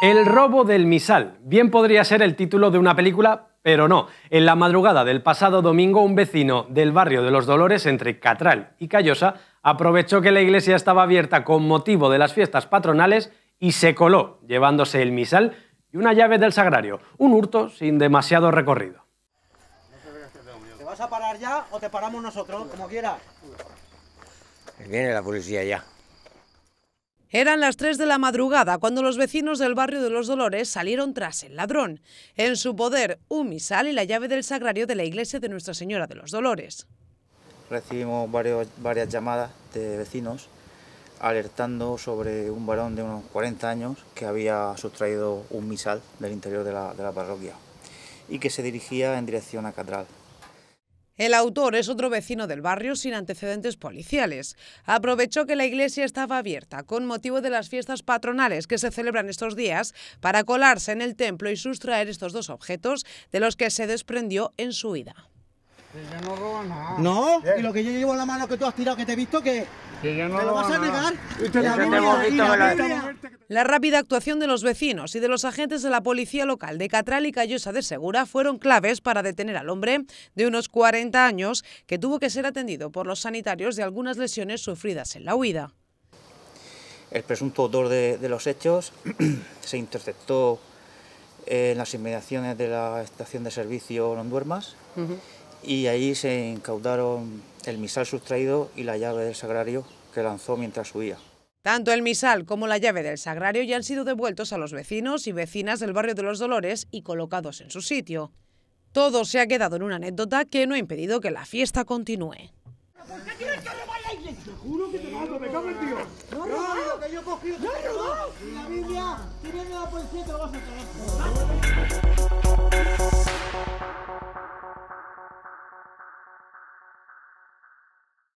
El robo del misal. Bien podría ser el título de una película, pero no. En la madrugada del pasado domingo, un vecino del barrio de los Dolores, entre Catral y Callosa, aprovechó que la iglesia estaba abierta con motivo de las fiestas patronales y se coló, llevándose el misal y una llave del sagrario. Un hurto sin demasiado recorrido. ¿Te vas a parar ya o te paramos nosotros? Como quieras. Viene la policía ya. Eran las 3 de la madrugada cuando los vecinos del barrio de Los Dolores salieron tras el ladrón. En su poder, un misal y la llave del sagrario de la iglesia de Nuestra Señora de los Dolores. Recibimos varias llamadas de vecinos alertando sobre un varón de unos 40 años que había sustraído un misal del interior de la, parroquia y que se dirigía en dirección a Catral. El autor es otro vecino del barrio sin antecedentes policiales. Aprovechó que la iglesia estaba abierta con motivo de las fiestas patronales que se celebran estos días para colarse en el templo y sustraer estos dos objetos de los que se desprendió en su vida no y lo que yo llevo en la mano que tú has tirado, que te he visto, que. ¿Te vas a La rápida actuación de los vecinos y de los agentes de la policía local de Catral y Cayosa de Segura fueron claves para detener al hombre de unos 40 años que tuvo que ser atendido por los sanitarios de algunas lesiones sufridas en la huida. El presunto autor de, los hechos se interceptó en las inmediaciones de la estación de servicio Londuermas y ahí se incaudaron el misal sustraído y la llave del sagrario que lanzó mientras subía. Tanto el misal como la llave del sagrario ya han sido devueltos a los vecinos y vecinas del barrio de los Dolores y colocados en su sitio. Todo se ha quedado en una anécdota que no ha impedido que la fiesta continúe.